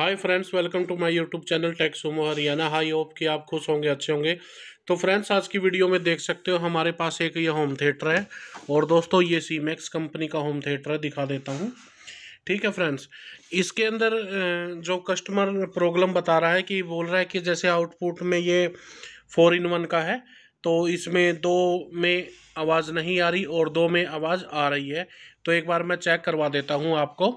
hi friends welcome to my YouTube channel techs sumo Haryana hi hope कि आप खुश होंगे अच्छे होंगे तो फ्रेंड्स आज की वीडियो में देख सकते हो हमारे पास एक ये होम थिएटर है और दोस्तों ये सीमेक्स कंपनी का होम थिएटर है दिखा देता हूँ ठीक है फ्रेंड्स इसके अंदर जो कस्टमर प्रॉब्लम बता रहा है कि बोल रहा है कि जैसे आउटपुट में ये फोर इन वन का है तो इसमें दो में आवाज़ नहीं आ रही और दो में आवाज़ आ रही है तो एक बार मैं चेक करवा देता हूँ आपको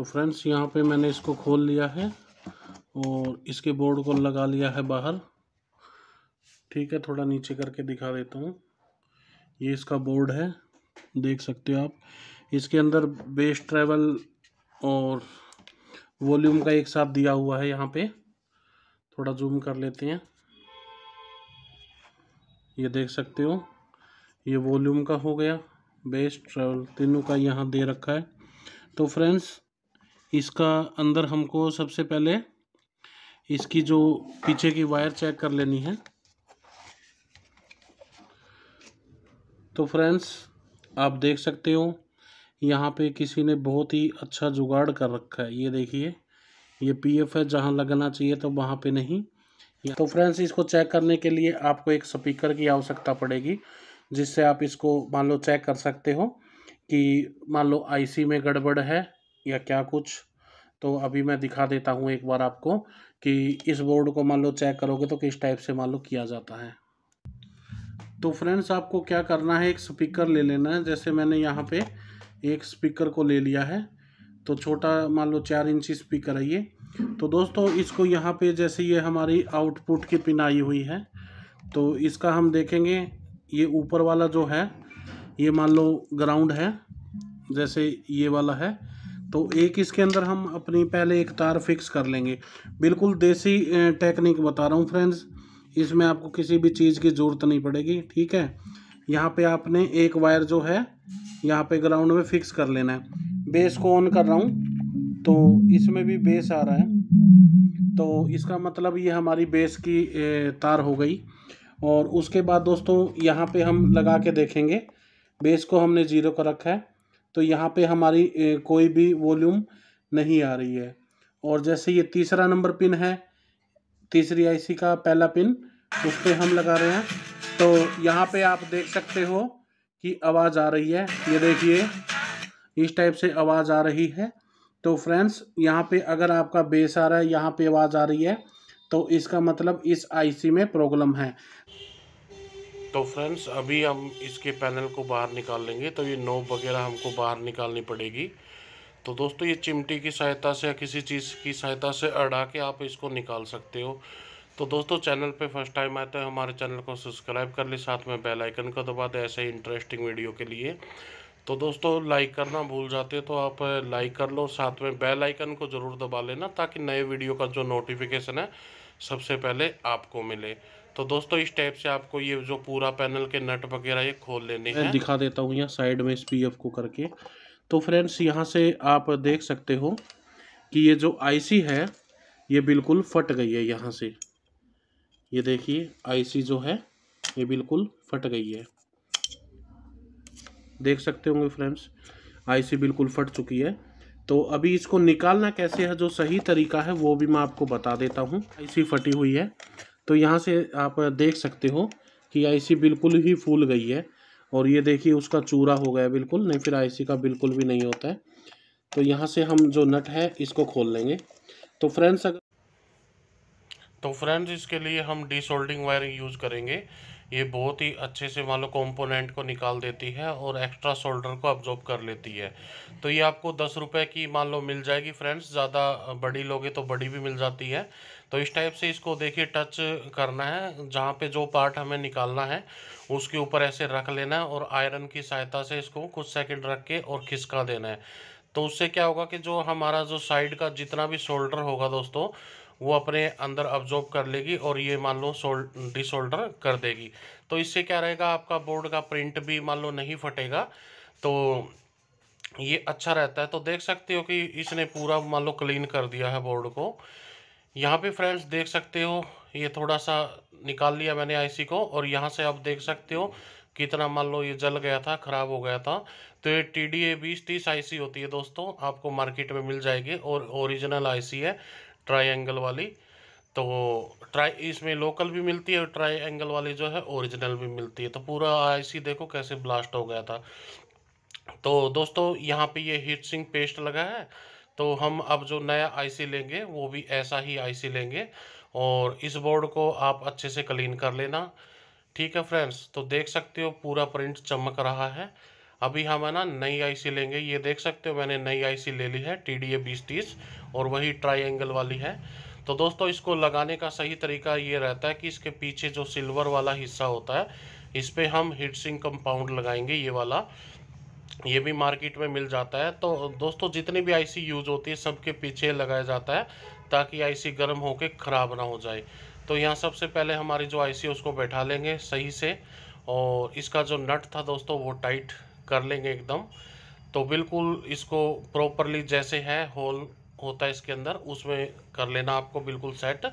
तो फ्रेंड्स यहाँ पे मैंने इसको खोल लिया है और इसके बोर्ड को लगा लिया है बाहर ठीक है थोड़ा नीचे करके दिखा देता हूँ ये इसका बोर्ड है देख सकते हो आप इसके अंदर बेस ट्रैवल और वॉल्यूम का एक साथ दिया हुआ है यहाँ पे थोड़ा जूम कर लेते हैं ये देख सकते हो ये वॉल्यूम का हो गया बेस ट्रैवल तीनों का यहाँ दे रखा है तो फ्रेंड्स इसका अंदर हमको सबसे पहले इसकी जो पीछे की वायर चेक कर लेनी है तो फ्रेंड्स आप देख सकते हो यहाँ पे किसी ने बहुत ही अच्छा जुगाड़ कर रखा है ये देखिए ये पीएफ है जहाँ लगना चाहिए तो वहाँ पे नहीं तो फ्रेंड्स इसको चेक करने के लिए आपको एक स्पीकर की आवश्यकता पड़ेगी जिससे आप इसको मान लो चेक कर सकते हो कि मान लो आईसी में गड़बड़ है या क्या कुछ तो अभी मैं दिखा देता हूँ एक बार आपको कि इस बोर्ड को मान लो चेक करोगे तो किस टाइप से मान लो किया जाता है तो फ्रेंड्स आपको क्या करना है एक स्पीकर ले लेना है जैसे मैंने यहाँ पे एक स्पीकर को ले लिया है तो छोटा मान लो चार इंची स्पीकर है ये तो दोस्तों इसको यहाँ पे जैसे ये हमारी आउटपुट की पिन आई हुई है तो इसका हम देखेंगे ये ऊपर वाला जो है ये मान लो ग्राउंड है जैसे ये वाला है तो एक इसके अंदर हम अपनी पहले एक तार फिक्स कर लेंगे बिल्कुल देसी टेक्निक बता रहा हूँ फ्रेंड्स इसमें आपको किसी भी चीज़ की ज़रूरत नहीं पड़ेगी ठीक है यहाँ पे आपने एक वायर जो है यहाँ पे ग्राउंड में फिक्स कर लेना है बेस को ऑन कर रहा हूँ तो इसमें भी बेस आ रहा है तो इसका मतलब ये हमारी बेस की तार हो गई और उसके बाद दोस्तों यहाँ पे हम लगा के देखेंगे बेस को हमने ज़ीरो कर रखा है तो यहाँ पे हमारी कोई भी वॉल्यूम नहीं आ रही है और जैसे ये तीसरा नंबर पिन है तीसरी आईसी का पहला पिन उस पर हम लगा रहे हैं तो यहाँ पे आप देख सकते हो कि आवाज़ आ रही है ये देखिए इस टाइप से आवाज़ आ रही है तो फ्रेंड्स यहाँ पे अगर आपका बेस आ रहा है यहाँ पे आवाज़ आ रही है तो इसका मतलब इस आईसी में प्रॉब्लम है तो फ्रेंड्स अभी हम इसके पैनल को बाहर निकाल लेंगे तो ये नोब वगैरह हमको बाहर निकालनी पड़ेगी तो दोस्तों ये चिमटी की सहायता से या किसी चीज़ की सहायता से अड़ा के आप इसको निकाल सकते हो तो दोस्तों चैनल पे फर्स्ट टाइम आते हैं हमारे चैनल को सब्सक्राइब कर ले साथ में बेल आइकन को दबा दे ऐसे ही इंटरेस्टिंग वीडियो के लिए तो दोस्तों लाइक करना भूल जाते हो तो आप लाइक कर लो साथ में बेल आइकन को ज़रूर दबा लेना ताकि नए वीडियो का जो नोटिफिकेशन है सबसे पहले आपको मिले तो दोस्तों इस टाइप से आपको ये जो पूरा पैनल के नट वगैरह ये खोल लेने हैं दिखा देता हूँ यहाँ साइड में इस पी एफ को करके तो फ्रेंड्स यहाँ से आप देख सकते हो कि ये जो आईसी है ये बिल्कुल फट गई है यहाँ से ये देखिए आईसी जो है ये बिल्कुल फट गई है देख सकते होंगे फ्रेंड्स आईसी बिल्कुल फट चुकी है तो अभी इसको निकालना कैसे है जो सही तरीका है वो भी मैं आपको बता देता हूँ आईसी फटी हुई है तो यहाँ से आप देख सकते हो कि आईसी बिल्कुल ही फूल गई है और ये देखिए उसका चूरा हो गया बिल्कुल नहीं फिर आईसी का बिल्कुल भी नहीं होता है तो यहाँ से हम जो नट है इसको खोल लेंगे तो फ्रेंड्स अगर तो फ्रेंड्स इसके लिए हम डिसोल्डिंग वायरिंग यूज़ करेंगे ये बहुत ही अच्छे से मान लो कॉम्पोनेंट को निकाल देती है और एक्स्ट्रा सोल्डर को ऑब्जॉर्ब कर लेती है तो ये आपको दस रुपये की मान लो मिल जाएगी फ्रेंड्स ज़्यादा बड़ी लोगे तो बड़ी भी मिल जाती है तो इस टाइप से इसको देखिए टच करना है जहाँ पे जो पार्ट हमें निकालना है उसके ऊपर ऐसे रख लेना है और आयरन की सहायता से इसको कुछ सेकंड रख के और खिसका देना है तो उससे क्या होगा कि जो हमारा जो साइड का जितना भी शोल्डर होगा दोस्तों वो अपने अंदर ऑब्जॉर्व कर लेगी और ये मान लो डिसोल्डर कर देगी तो इससे क्या रहेगा आपका बोर्ड का प्रिंट भी मान लो नहीं फटेगा तो ये अच्छा रहता है तो देख सकते हो कि इसने पूरा मान लो क्लीन कर दिया है बोर्ड को यहाँ पे फ्रेंड्स देख सकते हो ये थोड़ा सा निकाल लिया मैंने आईसी को और यहाँ से आप देख सकते हो कितना मान लो ये जल गया था ख़राब हो गया था तो ये टी डी ए बीस तीस आई होती है दोस्तों आपको मार्केट में मिल जाएगी और ओरिजिनल आईसी है ट्राइंगल वाली तो ट्राई इसमें लोकल भी मिलती है और ट्राई एंगल वाली जो है ओरिजिनल भी मिलती है तो पूरा आईसी देखो कैसे ब्लास्ट हो गया था तो दोस्तों यहाँ पे ये हीट सिंह पेस्ट लगा है तो हम अब जो नया आईसी लेंगे वो भी ऐसा ही आईसी लेंगे और इस बोर्ड को आप अच्छे से क्लीन कर लेना ठीक है फ्रेंड्स तो देख सकते हो पूरा प्रिंट चमक रहा है अभी हम है ना नई आईसी लेंगे ये देख सकते हो मैंने नई आईसी ले ली है टी डी ए बीस तीस और वही ट्राइंगल वाली है तो दोस्तों इसको लगाने का सही तरीका ये रहता है कि इसके पीछे जो सिल्वर वाला हिस्सा होता है इस पर हम हीट कंपाउंड लगाएंगे ये वाला ये भी मार्केट में मिल जाता है तो दोस्तों जितनी भी आईसी यूज होती है सबके पीछे लगाया जाता है ताकि आईसी गर्म के ख़राब ना हो जाए तो यहाँ सबसे पहले हमारी जो आईसी है उसको बैठा लेंगे सही से और इसका जो नट था दोस्तों वो टाइट कर लेंगे एकदम तो बिल्कुल इसको प्रॉपरली जैसे है होल होता है इसके अंदर उसमें कर लेना आपको बिल्कुल सेट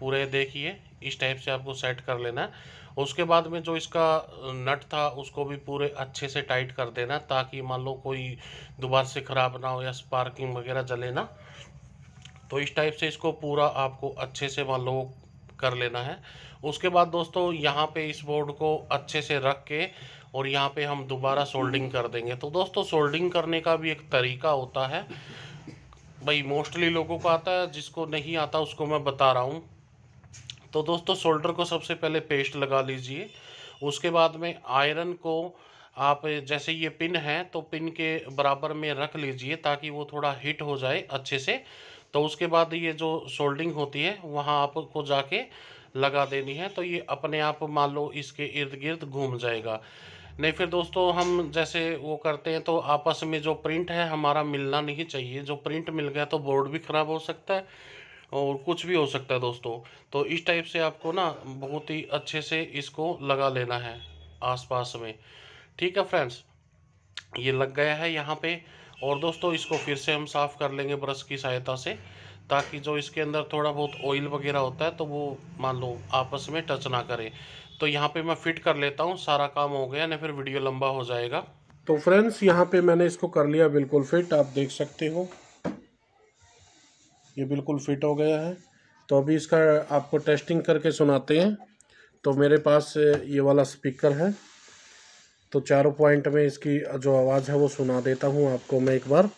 पूरे देखिए इस टाइप से आपको सेट कर लेना है उसके बाद में जो इसका नट था उसको भी पूरे अच्छे से टाइट कर देना ताकि मान लो कोई दोबारा से ख़राब ना हो या स्पार्किंग वगैरह जले ना तो इस टाइप से इसको पूरा आपको अच्छे से मान लो कर लेना है उसके बाद दोस्तों यहाँ पे इस बोर्ड को अच्छे से रख के और यहाँ पे हम दोबारा सोल्डिंग कर देंगे तो दोस्तों सोल्डिंग करने का भी एक तरीका होता है भाई मोस्टली लोगों को आता है जिसको नहीं आता उसको मैं बता रहा हूँ तो दोस्तों शोल्डर को सबसे पहले पेस्ट लगा लीजिए उसके बाद में आयरन को आप जैसे ये पिन है तो पिन के बराबर में रख लीजिए ताकि वो थोड़ा हिट हो जाए अच्छे से तो उसके बाद ये जो सोल्डिंग होती है वहाँ आपको जाके लगा देनी है तो ये अपने आप मान लो इसके इर्द गिर्द घूम जाएगा नहीं फिर दोस्तों हम जैसे वो करते हैं तो आपस में जो प्रिंट है हमारा मिलना नहीं चाहिए जो प्रिंट मिल गया तो बोर्ड भी ख़राब हो सकता है और कुछ भी हो सकता है दोस्तों तो इस टाइप से आपको ना बहुत ही अच्छे से इसको लगा लेना है आसपास में ठीक है फ्रेंड्स ये लग गया है यहाँ पे और दोस्तों इसको फिर से हम साफ़ कर लेंगे ब्रश की सहायता से ताकि जो इसके अंदर थोड़ा बहुत ऑयल वगैरह होता है तो वो मान लो आपस में टच ना करे तो यहाँ पे मैं फिट कर लेता हूँ सारा काम हो गया नहीं फिर वीडियो लंबा हो जाएगा तो फ्रेंड्स यहाँ पे मैंने इसको कर लिया बिल्कुल फिट आप देख सकते हो ये बिल्कुल फिट हो गया है तो अभी इसका आपको टेस्टिंग करके सुनाते हैं तो मेरे पास ये वाला स्पीकर है तो चारों पॉइंट में इसकी जो आवाज़ है वो सुना देता हूँ आपको मैं एक बार